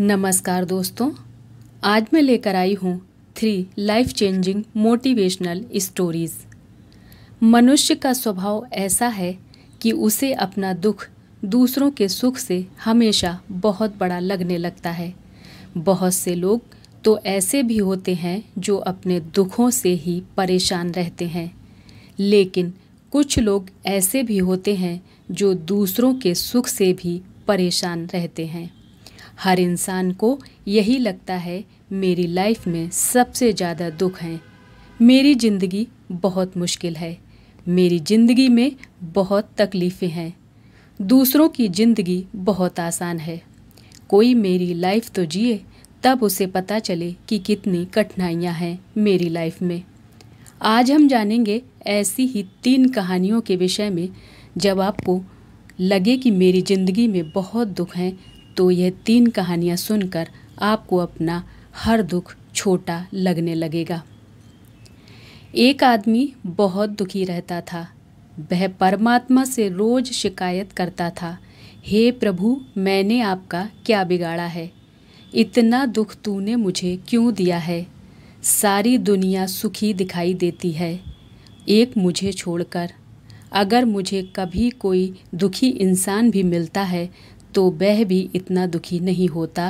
नमस्कार दोस्तों आज मैं लेकर आई हूँ three life changing motivational stories मनुष्य का स्वभाव ऐसा है कि उसे अपना दुख दूसरों के सुख से हमेशा बहुत बड़ा लगने लगता है बहुत से लोग तो ऐसे भी होते हैं जो अपने दुखों से ही परेशान रहते हैं लेकिन कुछ लोग ऐसे भी होते हैं जो दूसरों के सुख से भी परेशान रहते हैं हर इंसान को यही लगता है मेरी लाइफ में सबसे ज़्यादा दुख हैं मेरी ज़िंदगी बहुत मुश्किल है मेरी ज़िंदगी में बहुत तकलीफ़ें हैं दूसरों की ज़िंदगी बहुत आसान है कोई मेरी लाइफ तो जिए तब उसे पता चले कि कितनी कठिनाइयाँ हैं मेरी लाइफ में आज हम जानेंगे ऐसी ही तीन कहानियों के विषय में जब आपको लगे कि मेरी ज़िंदगी में बहुत दुख हैं तो यह तीन कहानियाँ सुनकर आपको अपना हर दुख छोटा लगने लगेगा एक आदमी बहुत दुखी रहता था वह परमात्मा से रोज शिकायत करता था हे प्रभु मैंने आपका क्या बिगाड़ा है इतना दुख तूने मुझे क्यों दिया है सारी दुनिया सुखी दिखाई देती है एक मुझे छोड़कर अगर मुझे कभी कोई दुखी इंसान भी मिलता है तो वह भी इतना दुखी नहीं होता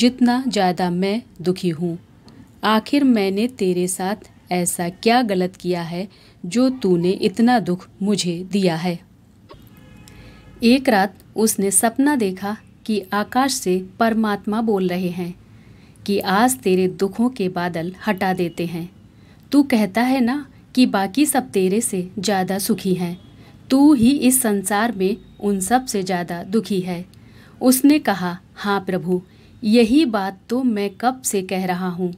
जितना ज़्यादा मैं दुखी हूँ आखिर मैंने तेरे साथ ऐसा क्या गलत किया है जो तूने इतना दुख मुझे दिया है एक रात उसने सपना देखा कि आकाश से परमात्मा बोल रहे हैं कि आज तेरे दुखों के बादल हटा देते हैं तू कहता है ना कि बाकी सब तेरे से ज़्यादा सुखी हैं तू ही इस संसार में उन सब से ज़्यादा दुखी है उसने कहा हाँ प्रभु यही बात तो मैं कब से कह रहा हूँ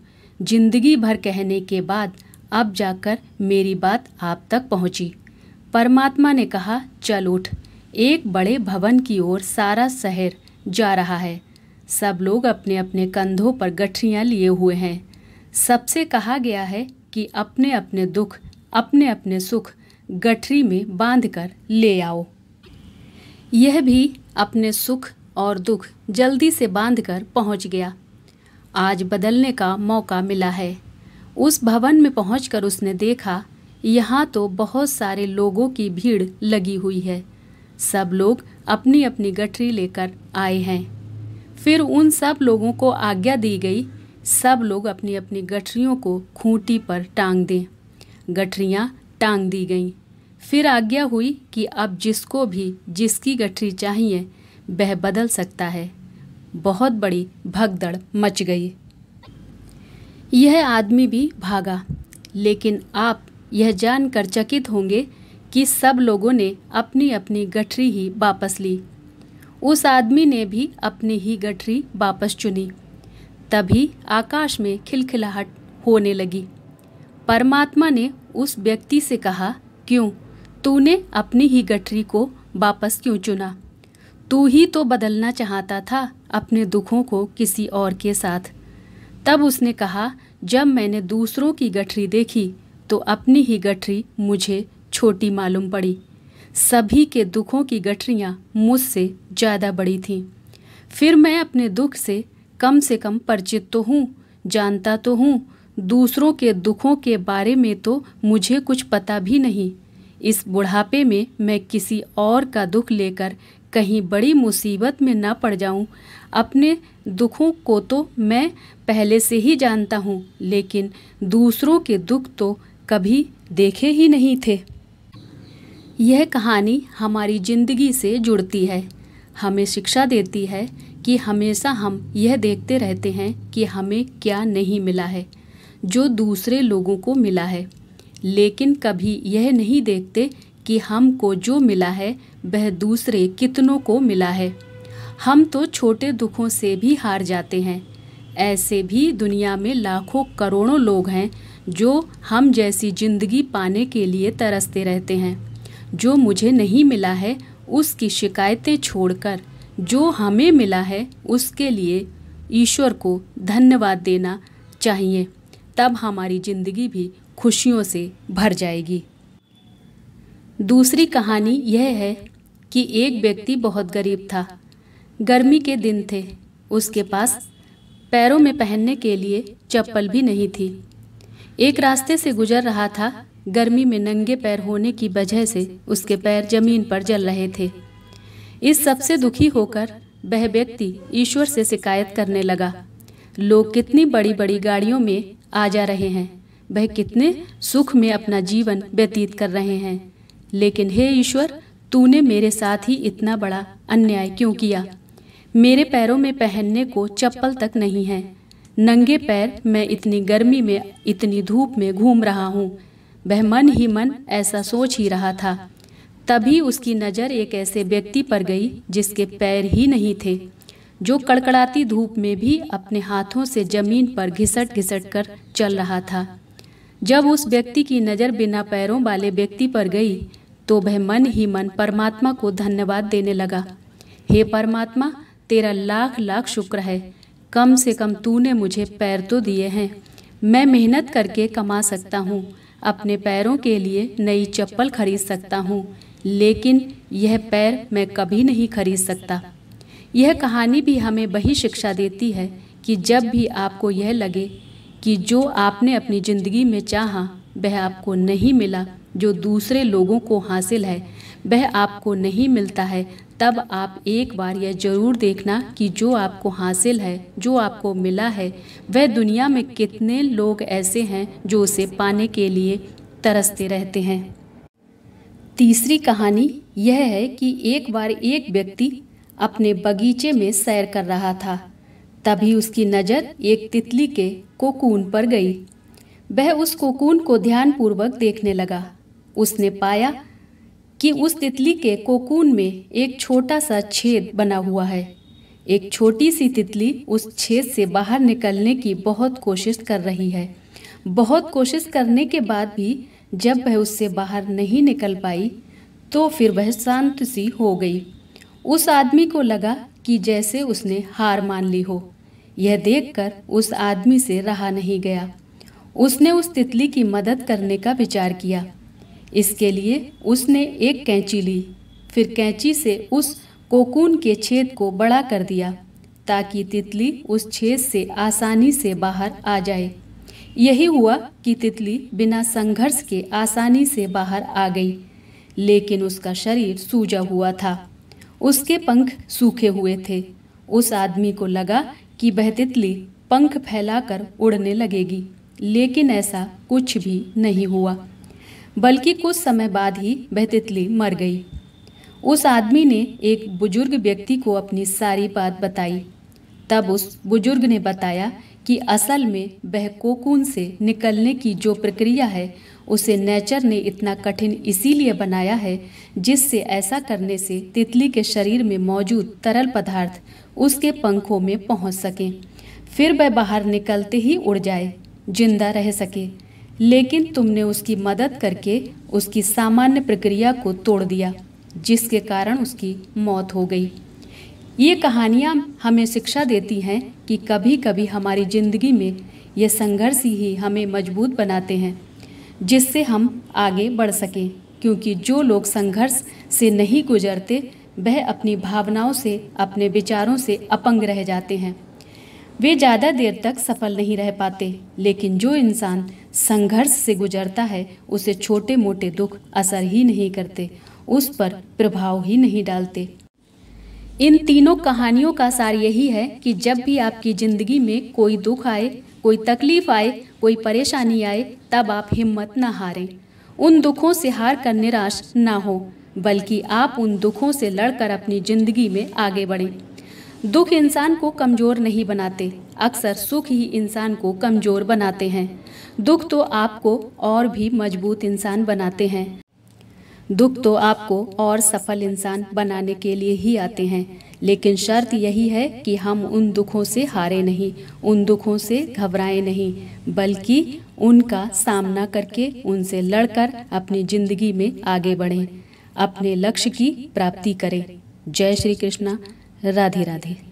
जिंदगी भर कहने के बाद अब जाकर मेरी बात आप तक पहुँची परमात्मा ने कहा चल उठ एक बड़े भवन की ओर सारा शहर जा रहा है सब लोग अपने अपने कंधों पर गठरियाँ लिए हुए हैं सबसे कहा गया है कि अपने अपने दुख अपने अपने सुख गठरी में बांधकर ले आओ यह भी अपने सुख और दुख जल्दी से बांधकर पहुंच गया आज बदलने का मौका मिला है उस भवन में पहुंचकर उसने देखा यहाँ तो बहुत सारे लोगों की भीड़ लगी हुई है सब लोग अपनी अपनी गठरी लेकर आए हैं फिर उन सब लोगों को आज्ञा दी गई सब लोग अपनी अपनी गठरियों को खूंटी पर टांग दें गठरियाँ टांग दी गईं फिर आज्ञा हुई कि अब जिसको भी जिसकी गठरी चाहिए वह बदल सकता है बहुत बड़ी भगदड़ मच गई यह आदमी भी भागा लेकिन आप यह जानकर चकित होंगे कि सब लोगों ने अपनी अपनी गठरी ही वापस ली उस आदमी ने भी अपनी ही गठरी वापस चुनी तभी आकाश में खिलखिलाहट होने लगी परमात्मा ने उस व्यक्ति से कहा क्यों तूने अपनी ही गठरी को वापस क्यों चुना तू ही तो बदलना चाहता था अपने दुखों को किसी और के साथ तब उसने कहा जब मैंने दूसरों की गठरी देखी तो अपनी ही गठरी मुझे छोटी मालूम पड़ी सभी के दुखों की गठरियाँ मुझसे ज़्यादा बड़ी थीं फिर मैं अपने दुख से कम से कम परिचित तो हूँ जानता तो हूँ दूसरों के दुखों के बारे में तो मुझे कुछ पता भी नहीं इस बुढ़ापे में मैं किसी और का दुख लेकर कहीं बड़ी मुसीबत में ना पड़ जाऊं अपने दुखों को तो मैं पहले से ही जानता हूं लेकिन दूसरों के दुख तो कभी देखे ही नहीं थे यह कहानी हमारी ज़िंदगी से जुड़ती है हमें शिक्षा देती है कि हमेशा हम यह देखते रहते हैं कि हमें क्या नहीं मिला है जो दूसरे लोगों को मिला है लेकिन कभी यह नहीं देखते कि हमको जो मिला है वह दूसरे कितनों को मिला है हम तो छोटे दुखों से भी हार जाते हैं ऐसे भी दुनिया में लाखों करोड़ों लोग हैं जो हम जैसी ज़िंदगी पाने के लिए तरसते रहते हैं जो मुझे नहीं मिला है उसकी शिकायतें छोड़कर जो हमें मिला है उसके लिए ईश्वर को धन्यवाद देना चाहिए तब हमारी ज़िंदगी भी खुशियों से भर जाएगी दूसरी कहानी यह है कि एक व्यक्ति बहुत गरीब था गर्मी के दिन थे उसके पास पैरों में पहनने के लिए चप्पल भी नहीं थी एक रास्ते से गुजर रहा था गर्मी में नंगे पैर होने की वजह से उसके पैर जमीन पर जल रहे थे इस सबसे दुखी होकर वह व्यक्ति ईश्वर से शिकायत करने लगा लोग कितनी बड़ी बड़ी गाड़ियों में आ जा रहे हैं वह कितने सुख में अपना जीवन व्यतीत कर रहे हैं लेकिन हे ईश्वर तूने मेरे साथ ही इतना बड़ा अन्याय क्यों किया मेरे पैरों में पहनने को चप्पल तक नहीं है नंगे पैर मैं इतनी गर्मी में इतनी धूप में घूम रहा हूँ वह मन ही मन ऐसा सोच ही रहा था तभी उसकी नज़र एक ऐसे व्यक्ति पर गई जिसके पैर ही नहीं थे जो कड़कड़ाती धूप में भी अपने हाथों से जमीन पर घिसट घिसट कर चल रहा था जब उस व्यक्ति की नज़र बिना पैरों वाले व्यक्ति पर गई तो वह मन ही मन परमात्मा को धन्यवाद देने लगा हे परमात्मा तेरा लाख लाख शुक्र है कम से कम तूने मुझे पैर तो दिए हैं मैं मेहनत करके कमा सकता हूँ अपने पैरों के लिए नई चप्पल खरीद सकता हूँ लेकिन यह पैर मैं कभी नहीं खरीद सकता यह कहानी भी हमें वही शिक्षा देती है कि जब भी आपको यह लगे कि जो आपने अपनी ज़िंदगी में चाहा वह आपको नहीं मिला जो दूसरे लोगों को हासिल है वह आपको नहीं मिलता है तब आप एक बार यह जरूर देखना कि जो आपको हासिल है जो आपको मिला है वह दुनिया में कितने लोग ऐसे हैं जो उसे पाने के लिए तरसते रहते हैं तीसरी कहानी यह है कि एक बार एक व्यक्ति अपने बगीचे में सैर कर रहा था तभी उसकी नज़र एक तितली के कोकून पर गई वह उस कोकून को ध्यानपूर्वक देखने लगा उसने पाया कि उस तितली के कोकून में एक छोटा सा छेद बना हुआ है एक छोटी सी तितली उस छेद से बाहर निकलने की बहुत कोशिश कर रही है बहुत कोशिश करने के बाद भी जब वह उससे बाहर नहीं निकल पाई तो फिर वह शांत सी हो गई उस आदमी को लगा कि जैसे उसने हार मान ली हो यह देखकर उस आदमी से रहा नहीं गया उसने उस तितली की मदद करने का विचार किया इसके लिए उसने एक कैंची ली फिर कैंची से उस कोकून के छेद को बड़ा कर दिया ताकि तितली उस छेद से आसानी से बाहर आ जाए यही हुआ कि तितली बिना संघर्ष के आसानी से बाहर आ गई लेकिन उसका शरीर सूजा हुआ था उसके पंख सूखे हुए थे उस आदमी को लगा कि वह तितली पंख फैलाकर उड़ने लगेगी लेकिन ऐसा कुछ भी नहीं हुआ बल्कि कुछ समय बाद ही वह तितली मर गई उस आदमी ने एक बुजुर्ग व्यक्ति को अपनी सारी बात बताई तब उस बुजुर्ग ने बताया कि असल में वह कोकून से निकलने की जो प्रक्रिया है उसे नेचर ने इतना कठिन इसीलिए बनाया है जिससे ऐसा करने से तितली के शरीर में मौजूद तरल पदार्थ उसके पंखों में पहुंच सके फिर वह बाहर निकलते ही उड़ जाए जिंदा रह सके लेकिन तुमने उसकी मदद करके उसकी सामान्य प्रक्रिया को तोड़ दिया जिसके कारण उसकी मौत हो गई ये कहानियाँ हमें शिक्षा देती हैं कि कभी कभी हमारी ज़िंदगी में ये संघर्ष ही हमें मजबूत बनाते हैं जिससे हम आगे बढ़ सकें क्योंकि जो लोग संघर्ष से नहीं गुजरते वह अपनी भावनाओं से अपने विचारों से अपंग रह जाते हैं वे ज़्यादा देर तक सफल नहीं रह पाते लेकिन जो इंसान संघर्ष से गुजरता है उसे छोटे मोटे दुख असर ही नहीं करते उस पर प्रभाव ही नहीं डालते इन तीनों कहानियों का सार यही है कि जब भी आपकी ज़िंदगी में कोई दुख आए कोई तकलीफ आए कोई परेशानी आए तब आप हिम्मत न हारें उन दुखों से हार कर निराश ना हो बल्कि आप उन दुखों से लड़कर अपनी ज़िंदगी में आगे बढ़ें दुख इंसान को कमज़ोर नहीं बनाते अक्सर सुख ही इंसान को कमज़ोर बनाते हैं दुख तो आपको और भी मजबूत इंसान बनाते हैं दुख तो आपको और सफल इंसान बनाने के लिए ही आते हैं लेकिन शर्त यही है कि हम उन दुखों से हारे नहीं उन दुखों से घबराएं नहीं बल्कि उनका सामना करके उनसे लड़कर अपनी ज़िंदगी में आगे बढ़ें अपने लक्ष्य की प्राप्ति करें जय श्री कृष्णा राधे राधे